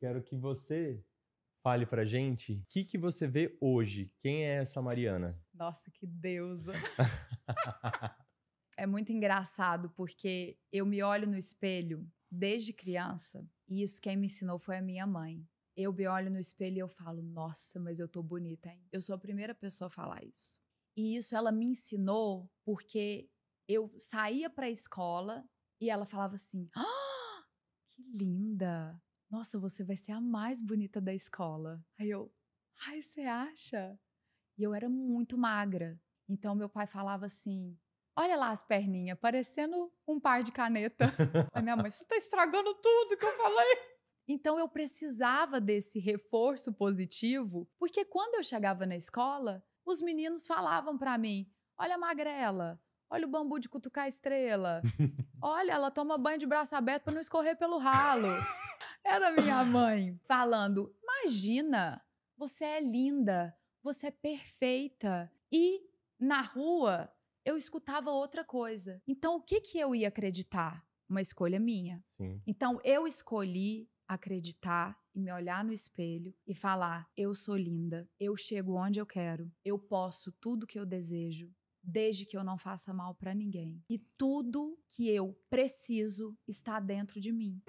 quero que você fale pra gente o que, que você vê hoje. Quem é essa Mariana? Nossa, que deusa! é muito engraçado porque eu me olho no espelho desde criança e isso quem me ensinou foi a minha mãe. Eu me olho no espelho e eu falo, nossa, mas eu tô bonita, hein? Eu sou a primeira pessoa a falar isso. E isso ela me ensinou porque eu saía pra escola e ela falava assim: ah, que linda! nossa, você vai ser a mais bonita da escola. Aí eu, ai, você acha? E eu era muito magra. Então meu pai falava assim: olha lá as perninhas, parecendo um par de caneta. Aí minha mãe, você está estragando tudo que eu falei. Então eu precisava desse reforço positivo, porque quando eu chegava na escola, os meninos falavam para mim: olha a magrela, olha o bambu de cutucar a estrela, olha, ela toma banho de braço aberto para não escorrer pelo ralo. Era minha mãe falando: imagina, você é linda, você é perfeita. E na rua eu escutava outra coisa. Então o que, que eu ia acreditar? Uma escolha minha. Sim. Então eu escolhi acreditar e me olhar no espelho e falar: eu sou linda, eu chego onde eu quero, eu posso tudo que eu desejo, desde que eu não faça mal para ninguém. E tudo que eu preciso está dentro de mim.